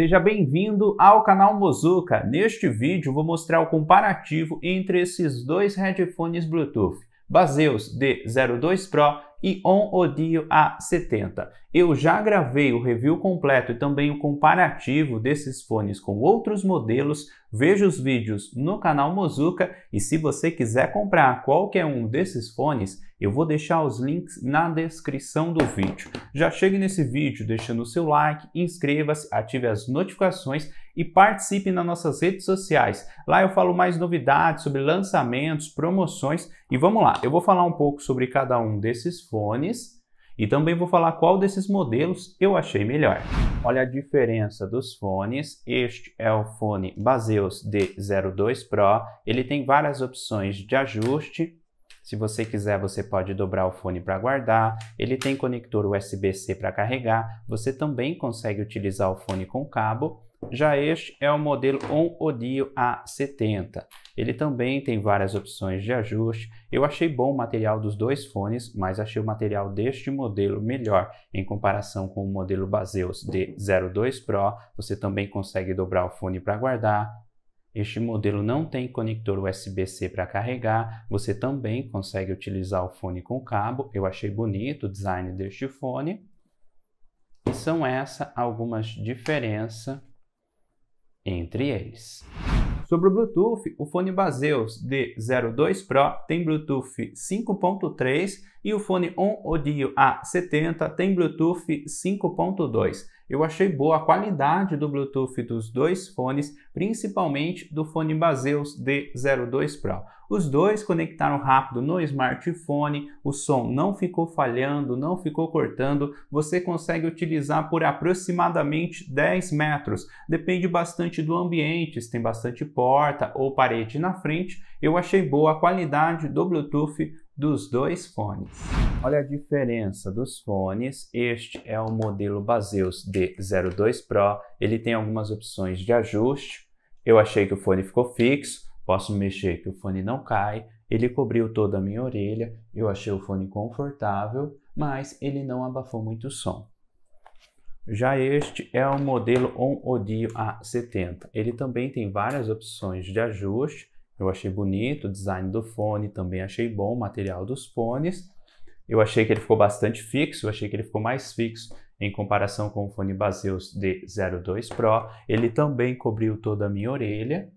Seja bem-vindo ao canal Mozuka. Neste vídeo vou mostrar o comparativo entre esses dois headphones Bluetooth, Baseus D02 Pro e On Odio A70. Eu já gravei o review completo e também o comparativo desses fones com outros modelos, veja os vídeos no canal Mozuka e se você quiser comprar qualquer um desses fones, eu vou deixar os links na descrição do vídeo. Já chegue nesse vídeo deixando o seu like, inscreva-se, ative as notificações e participe nas nossas redes sociais. Lá eu falo mais novidades sobre lançamentos, promoções e vamos lá, eu vou falar um pouco sobre cada um desses fones e também vou falar qual desses modelos eu achei melhor. Olha a diferença dos fones. Este é o fone Baseus D02 Pro. Ele tem várias opções de ajuste. Se você quiser, você pode dobrar o fone para guardar. Ele tem conector USB-C para carregar. Você também consegue utilizar o fone com cabo. Já este é o modelo on Odio A70. Ele também tem várias opções de ajuste. Eu achei bom o material dos dois fones, mas achei o material deste modelo melhor em comparação com o modelo Baseus D02 Pro. Você também consegue dobrar o fone para guardar, este modelo não tem conector USB-C para carregar, você também consegue utilizar o fone com cabo. Eu achei bonito o design deste fone. E são essas algumas diferenças entre eles. Sobre o Bluetooth, o fone Baseus D02 Pro tem Bluetooth 5.3 e o fone On Audio A70 tem Bluetooth 5.2. Eu achei boa a qualidade do Bluetooth dos dois fones, principalmente do fone Baseus D02 Pro. Os dois conectaram rápido no smartphone, o som não ficou falhando, não ficou cortando. Você consegue utilizar por aproximadamente 10 metros. Depende bastante do ambiente, se tem bastante porta ou parede na frente. Eu achei boa a qualidade do Bluetooth dos dois fones. Olha a diferença dos fones. Este é o modelo Baseus D02 Pro. Ele tem algumas opções de ajuste. Eu achei que o fone ficou fixo, posso mexer que o fone não cai. Ele cobriu toda a minha orelha, eu achei o fone confortável, mas ele não abafou muito o som. Já este é o modelo On Audio A70. Ele também tem várias opções de ajuste, eu achei bonito o design do fone, também achei bom o material dos fones. Eu achei que ele ficou bastante fixo, eu achei que ele ficou mais fixo em comparação com o fone Baseus D02 Pro. Ele também cobriu toda a minha orelha.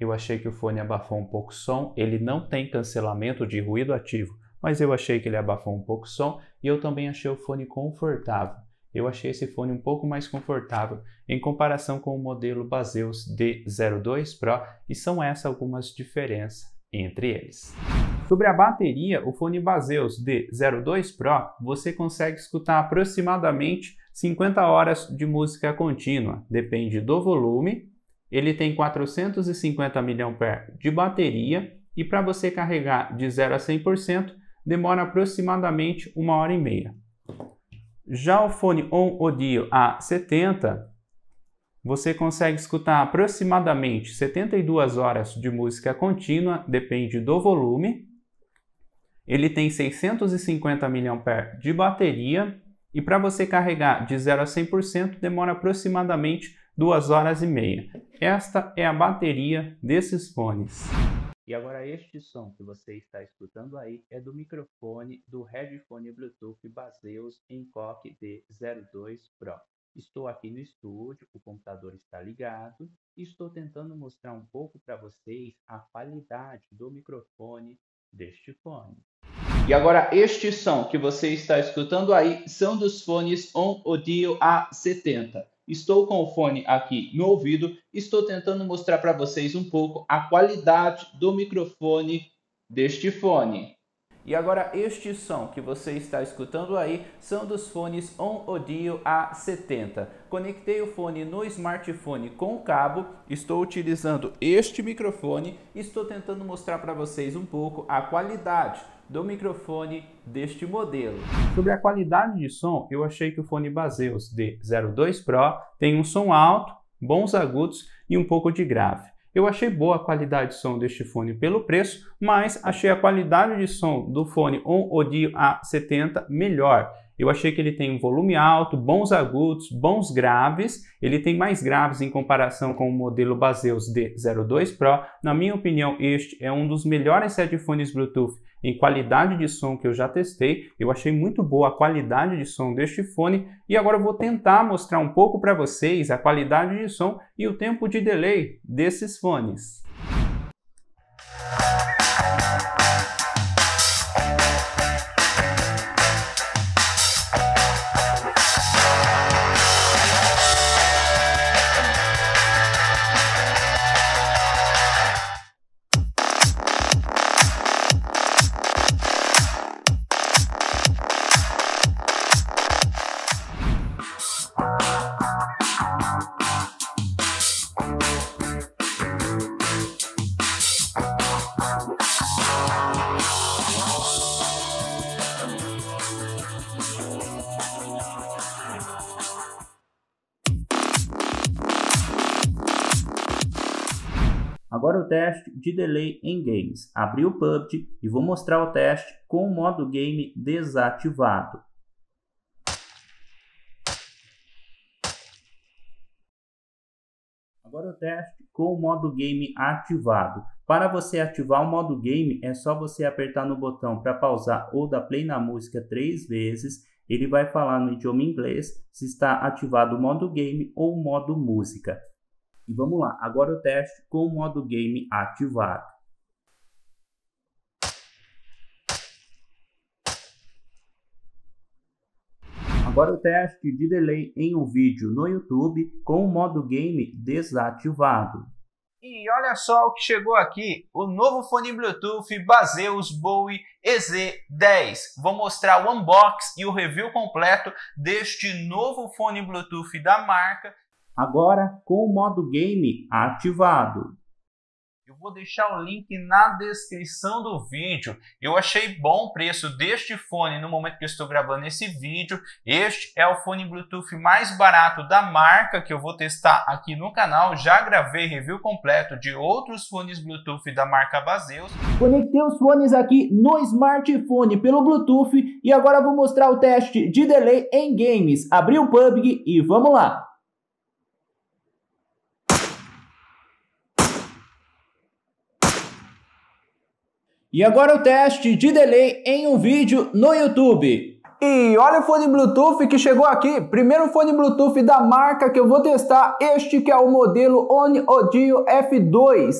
Eu achei que o fone abafou um pouco o som. Ele não tem cancelamento de ruído ativo, mas eu achei que ele abafou um pouco o som. E eu também achei o fone confortável eu achei esse fone um pouco mais confortável em comparação com o modelo Baseus D02 Pro e são essas algumas diferenças entre eles. Sobre a bateria, o fone Baseus D02 Pro você consegue escutar aproximadamente 50 horas de música contínua, depende do volume. Ele tem 450 mAh de bateria e para você carregar de 0 a 100% demora aproximadamente uma hora e meia. Já o fone on-audio A70, você consegue escutar aproximadamente 72 horas de música contínua, depende do volume. Ele tem 650 mAh de bateria e para você carregar de 0 a 100% demora aproximadamente 2 horas e meia. Esta é a bateria desses fones. E agora este som que você está escutando aí é do microfone do headphone Bluetooth Baseus Encoque D02 Pro. Estou aqui no estúdio, o computador está ligado e estou tentando mostrar um pouco para vocês a qualidade do microfone deste fone. E agora este som que você está escutando aí são dos fones On Audio A70. Estou com o fone aqui no ouvido, estou tentando mostrar para vocês um pouco a qualidade do microfone deste fone. E agora este som que você está escutando aí são dos fones On Audio A70. Conectei o fone no smartphone com o cabo, estou utilizando este microfone estou tentando mostrar para vocês um pouco a qualidade do microfone deste modelo. Sobre a qualidade de som, eu achei que o fone Baseus D02 Pro tem um som alto, bons agudos e um pouco de grave. Eu achei boa a qualidade de som deste fone pelo preço, mas achei a qualidade de som do fone On Audio A70 melhor. Eu achei que ele tem um volume alto, bons agudos, bons graves. Ele tem mais graves em comparação com o modelo Baseus D02 Pro. Na minha opinião, este é um dos melhores headphones Bluetooth em qualidade de som que eu já testei. Eu achei muito boa a qualidade de som deste fone e agora eu vou tentar mostrar um pouco para vocês a qualidade de som e o tempo de delay desses fones. o teste de delay em games. Abri o PUBG e vou mostrar o teste com o modo game desativado. Agora o teste com o modo game ativado. Para você ativar o modo game, é só você apertar no botão para pausar ou dar play na música três vezes. Ele vai falar no idioma inglês se está ativado o modo game ou o modo música. E vamos lá, agora o teste com o modo game ativado. Agora o teste de delay em um vídeo no YouTube com o modo game desativado. E olha só o que chegou aqui, o novo fone Bluetooth Baseus Bowie EZ10. Vou mostrar o unbox e o review completo deste novo fone Bluetooth da marca agora com o modo game ativado. Eu vou deixar o link na descrição do vídeo. Eu achei bom o preço deste fone no momento que eu estou gravando esse vídeo. Este é o fone Bluetooth mais barato da marca que eu vou testar aqui no canal. Já gravei review completo de outros fones Bluetooth da marca Baseus. Conectei os fones aqui no smartphone pelo Bluetooth e agora vou mostrar o teste de delay em games. Abri o PUBG e vamos lá. E agora o teste de delay em um vídeo no YouTube. E olha o fone Bluetooth que chegou aqui. Primeiro fone Bluetooth da marca que eu vou testar, este que é o modelo One Audio F2.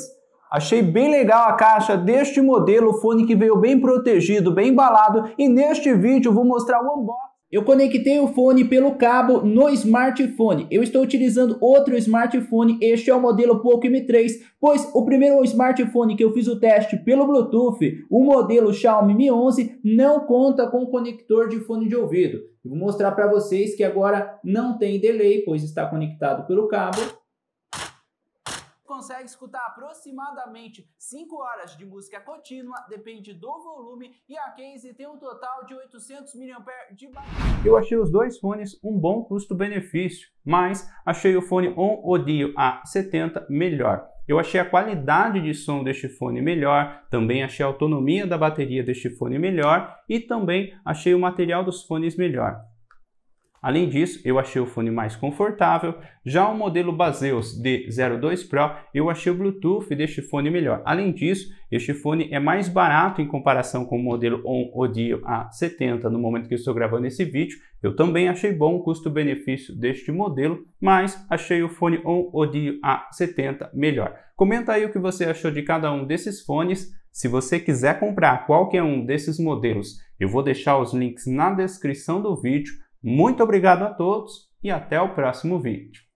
Achei bem legal a caixa deste modelo, o fone que veio bem protegido, bem embalado. E neste vídeo vou mostrar o unboxing. Eu conectei o fone pelo cabo no smartphone. Eu estou utilizando outro smartphone, este é o modelo Poco M3, pois o primeiro smartphone que eu fiz o teste pelo Bluetooth, o modelo Xiaomi Mi 11, não conta com conector de fone de ouvido. vou mostrar para vocês que agora não tem delay, pois está conectado pelo cabo consegue escutar aproximadamente 5 horas de música contínua, depende do volume, e a case tem um total de 800 mAh de Eu achei os dois fones um bom custo-benefício, mas achei o fone On Audio A70 melhor. Eu achei a qualidade de som deste fone melhor, também achei a autonomia da bateria deste fone melhor e também achei o material dos fones melhor. Além disso, eu achei o fone mais confortável. Já o modelo Baseus D02 Pro, eu achei o Bluetooth deste fone melhor. Além disso, este fone é mais barato em comparação com o modelo On Audio A70 no momento que estou gravando esse vídeo. Eu também achei bom o custo-benefício deste modelo, mas achei o fone On Audio A70 melhor. Comenta aí o que você achou de cada um desses fones. Se você quiser comprar qualquer um desses modelos, eu vou deixar os links na descrição do vídeo. Muito obrigado a todos e até o próximo vídeo.